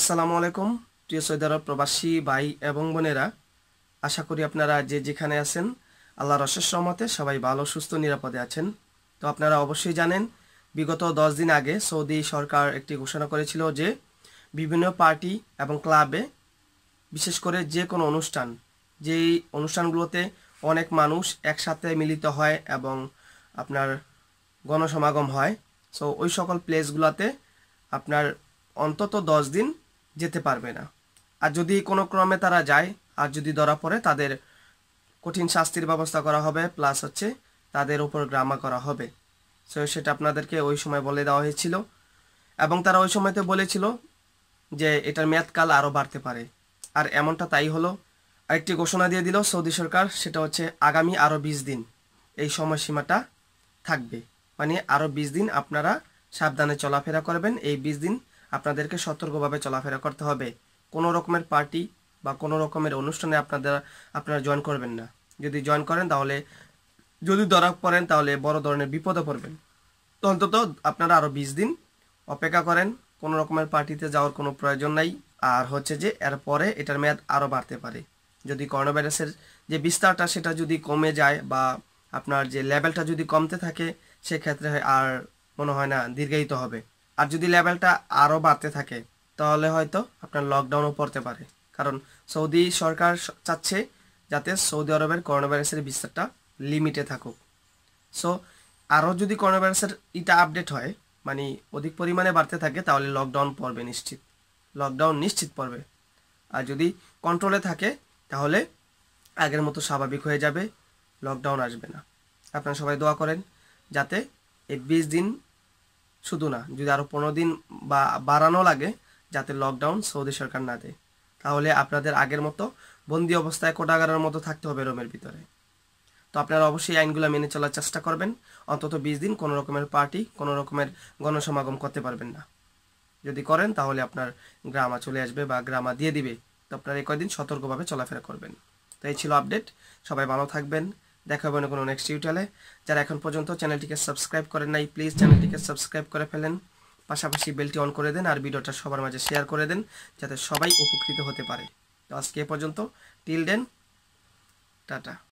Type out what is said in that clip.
আসসালামু আলাইকুম প্রিয় সৈদার প্রবাসী ভাই এবং বোনেরা আশা করি আপনারা যে যেখানে আছেন আল্লাহর অশেষ রহমতে সবাই ভালো সুস্থ নিরাপদে আছেন তো আপনারা অবশ্যই জানেন বিগত দশ দিন আগে সৌদি সরকার একটি ঘোষণা করেছিল যে বিভিন্ন পার্টি এবং ক্লাবে বিশেষ করে যে কোনো অনুষ্ঠান যেই অনুষ্ঠানগুলোতে অনেক মানুষ একসাথে মিলিত হয় এবং আপনার গণসমাগম হয় সো ওই সকল প্লেসগুলোতে আপনার অন্তত দশ দিন যেতে পারবে না আর যদি কোনো ক্রমে তারা যায় আর যদি ধরা পড়ে তাদের কঠিন শাস্তির ব্যবস্থা করা হবে প্লাস হচ্ছে তাদের উপর গ্রামা করা হবে সো সেটা আপনাদেরকে ওই সময় বলে দেওয়া হয়েছিল এবং তারা ওই সময়তে বলেছিল যে এটার মেয়াদকাল আরও বাড়তে পারে আর এমনটা তাই হলো আরেকটি ঘোষণা দিয়ে দিল সৌদি সরকার সেটা হচ্ছে আগামী আরও বিশ দিন এই সময়সীমাটা থাকবে মানে আরও বিশ দিন আপনারা সাবধানে চলাফেরা করবেন এই বিশ দিন আপনাদেরকে সতর্কভাবে চলাফেরা করতে হবে কোনো রকমের পার্টি বা কোনো রকমের অনুষ্ঠানে আপনাদের আপনারা জয়েন করবেন না যদি জয়েন করেন তাহলে যদি দরাক পড়েন তাহলে বড় ধরনের বিপদে পড়বেন তো অন্তত আপনারা আরও বিশ দিন অপেক্ষা করেন কোনো রকমের পার্টিতে যাওয়ার কোনো প্রয়োজন নাই আর হচ্ছে যে এর পরে এটার মেয়াদ আরও বাড়তে পারে যদি করোনা ভাইরাসের যে বিস্তারটা সেটা যদি কমে যায় বা আপনার যে লেভেলটা যদি কমতে থাকে সেক্ষেত্রে আর মনে হয় না দীর্ঘায়িত হবে আর যদি লেভেলটা আরও বাড়তে থাকে তাহলে হয়তো আপনার লকডাউনও পড়তে পারে কারণ সৌদি সরকার চাচ্ছে যাতে সৌদি আরবের করোনা ভাইরাসের বিস্তারটা লিমিটে থাকুক সো আরও যদি করোনা ভাইরাসের এটা আপডেট হয় মানে অধিক পরিমাণে বাড়তে থাকে তাহলে লকডাউন পড়বে নিশ্চিত লকডাউন নিশ্চিত পড়বে আর যদি কন্ট্রোলে থাকে তাহলে আগের মতো স্বাভাবিক হয়ে যাবে লকডাউন আসবে না আপনারা সবাই দোয়া করেন যাতে এই বিশ দিন শুধু না যদি আরও পনেরো দিন বা বাড়ানো লাগে যাতে লকডাউন সৌদি সরকার না দেয় তাহলে আপনাদের আগের মতো বন্দি অবস্থায় কোটাগারের মতো থাকতে হবে রোমের ভিতরে তো আপনারা অবশ্যই আইনগুলো মেনে চলার চেষ্টা করবেন অন্তত বিশ দিন কোনো রকমের পার্টি কোনো রকমের গণসমাগম করতে পারবেন না যদি করেন তাহলে আপনার গ্রামা চলে আসবে বা গ্রামা দিয়ে দিবে তো আপনারা কয়দিন সতর্কভাবে চলাফেরা করবেন তো এই ছিল আপডেট সবাই ভালো থাকবেন দেখা হবে কোনো নেক্সট টিউটোরিয়ালে যারা এখন পর্যন্ত চ্যানেলটিকে সাবস্ক্রাইব করেন নাই প্লিজ চ্যানেলটিকে সাবস্ক্রাইব করে ফেলেন পাশাপাশি বেলটি অন করে দেন আর ভিডিওটা সবার মাঝে শেয়ার করে দেন যাতে সবাই উপকৃত হতে পারে তো আজকে এ পর্যন্ত টিল দেন টাটা